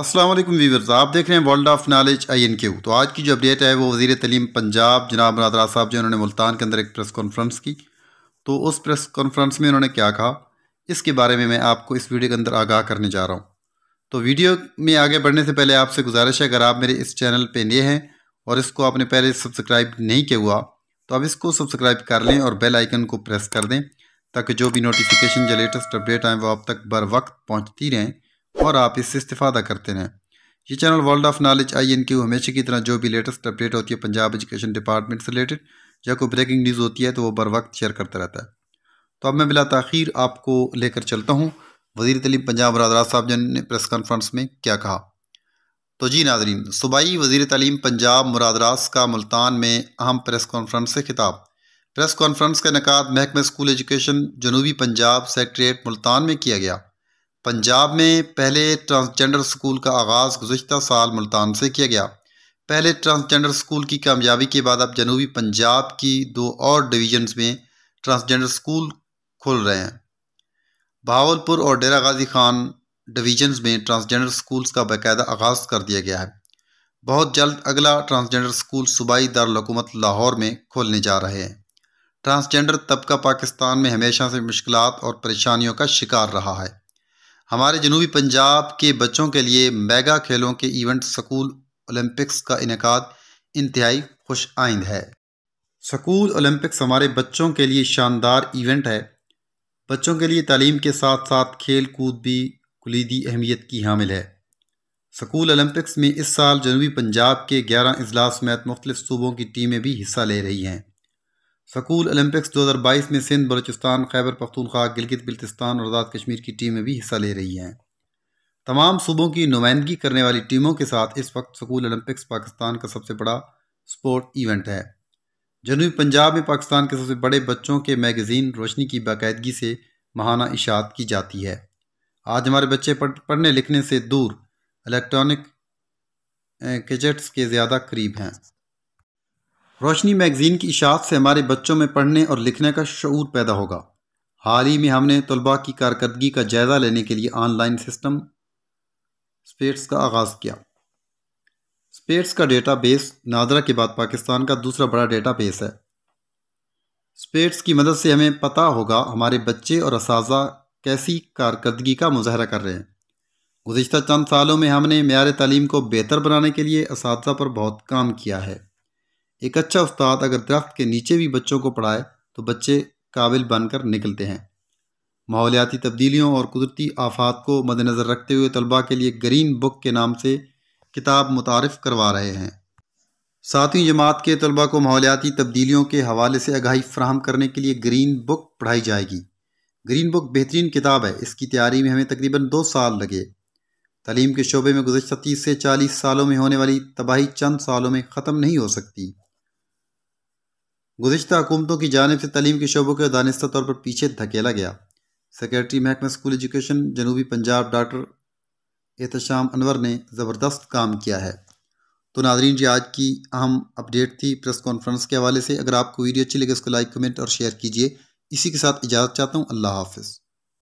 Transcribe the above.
Aslam viewers आप देख रहे हैं world of knowledge I N Q तो आज की जो अपडेट है वो वजीर तलीम पंजाब जनाब नादरा साहब जो उन्होंने मुल्तान के अंदर एक प्रेस कॉन्फ्रेंस की तो उस प्रेस कॉन्फ्रेंस में उन्होंने क्या कहा इसके बारे में मैं आपको इस वीडियो के अंदर आगाह करने जा रहा हूँ तो वीडियो में आगे बढ़ने से पहले आपसे गुजारिश है अगर आप मेरे इस चैनल पर नए हैं और इसको आपने पहले सब्सक्राइब नहीं किया हुआ तो आप इसको सब्सक्राइब कर लें और बेल आइकन को प्रेस कर दें ताकि जो भी नोटिफिकेशन या लेटेस्ट अपडेट आएँ वो आप तक बर वक्त पहुँचती रहें और आप इससे इस्तेफादा करते रहें ये channel world of knowledge I N Q हमेशा की तरह जो भी लेटेस्ट अपडेट होती है पंजाब एजुकेशन डिपार्टमेंट से रिलेटेड या कोई ब्रेकिंग न्यूज़ होती है तो वो बर वक्त शेयर करता रहता है तो अब मैं बिला तखीर आपको लेकर चलता हूँ वजीर तलीम पंजाब बरदरा साहब जन ने प्रेस कॉन्फ्रेंस में क्या कहा तो जी नाजरीन सूबाई वजीर तलीम पंजाब मुरादराज का मुल्तान में अहम प्रेस कॉन्फ्रेंस से खिताब प्रेस कॉन्फ्रेंस का इनका महकमा स्कूल एजुकेशन जनूबी पंजाब सेक्रट्रेट मुल्तान में किया गया पंजाब में पहले ट्रांसजेंडर स्कूल का आगाज़ गुजशत साल मुल्तान से किया गया पहले ट्रांसजेंडर स्कूल की कामयाबी के बाद अब जनूबी पंजाब की दो और डिवीजन्स में ट्रांसजेंडर स्कूल खुल रहे हैं भावलपुर और डेरा गाजी खान डिवीजन्स में ट्रांसजेंडर स्कूल्स का बाकायदा आगाज़ कर दिया गया है बहुत जल्द अगला ट्रांसजेंडर स्कूल सूबाई दारकूमत लाहौर में खोलने जा रहे हैं ट्रांसजेंडर तबका पाकिस्तान में हमेशा से मुश्किल और परेशानियों का शिकार रहा है हमारे जनूबी पंजाब के बच्चों के लिए मेगा खेलों के इवेंट स्कूल ओलंपिक्स का इनका इंतहाई खुश आइंद है स्कूल ओलंपिक्स हमारे बच्चों के लिए शानदार इवेंट है बच्चों के लिए तालीम के साथ साथ खेल कूद भी कलीदी अहमियत की हामिल है स्कूल ओलंपिक्स में इस साल जनूबी पंजाब के ग्यारह अजलास समेत मुख्तलिफ सूबों की टीमें भी हिस्सा ले रही हैं सकूल ओलंपिक्स 2022 में सिंध बलूचिस्तान खैबर पख्तूनख्वा गिलगित बिल्तिस्तान और आज़ाद कश्मीर की टीमें भी हिस्सा ले रही हैं तमाम सूबों की नुमाइंदगी करने वाली टीमों के साथ इस वक्त सकूल ओलंपिक्स पाकिस्तान का सबसे बड़ा स्पोर्ट इवेंट है जनूबी पंजाब में पाकिस्तान के सबसे बड़े बच्चों के मैगज़ीन रोशनी की बाकायदगी से महाना इशात की जाती है आज हमारे बच्चे पढ़ने लिखने से दूर इलेक्ट्रॉनिक गजट्स के ज़्यादा करीब हैं रोशनी मैगज़ीन की इशात से हमारे बच्चों में पढ़ने और लिखने का शूर पैदा होगा हाल ही में हमने तलबा की कारकर्दगी का जायज़ा लेने के लिए ऑनलाइन सिस्टम स्पेट्स का आगाज़ किया स्पेट्स का डेटा बेस नादरा के बाद पाकिस्तान का दूसरा बड़ा डेटा बेस है स्पेट्स की मदद से हमें पता होगा हमारे बच्चे और इस कैसी कारकर्दगी का मुजाहरा कर रहे हैं गुज्तर चंद सालों में हमने मैार तलीम को बेहतर बनाने के लिए इस पर बहुत काम किया है एक अच्छा उस्ताद अगर दरख्त के नीचे भी बच्चों को पढ़ाए तो बच्चे काबिल बनकर निकलते हैं माहौलियाती तब्दीलियों और कुदरती आफात को मद्दनज़र रखते हुए तलबा के लिए ग्रीन बुक के नाम से किताब मुतारफ़ करवा रहे हैं सातवीं जमात के तलबा को माहौलियाती तब्दीलियों के हवाले से आगाही फ्राहम करने के लिए ग्रीन बुक पढ़ाई जाएगी ग्रीन बुक बेहतरीन किताब है इसकी तैयारी में हमें तकरीबन दो साल लगे तलीम के शोबे में गुजशत तीस से चालीस सालों में होने वाली तबाही चंद सालों में ख़त्म नहीं हो सकती गुजशत हुकूमतों की जानब से तलीम के शोबों को दानिस्ता तौर पर पीछे धकेला गया सेक्रेटरी महकमा स्कूल एजुकेशन जनूबी पंजाब डॉक्टर एहतशाम अनवर ने ज़बरदस्त काम किया है तो नाजरीन जी आज की अहम अपडेट थी प्रेस कॉन्फ्रेंस के हवाले से अगर आपको वीडियो अच्छी लगे उसको लाइक कमेंट और शेयर कीजिए इसी के साथ इजाज़त चाहता हूँ अल्लाह हाफिज़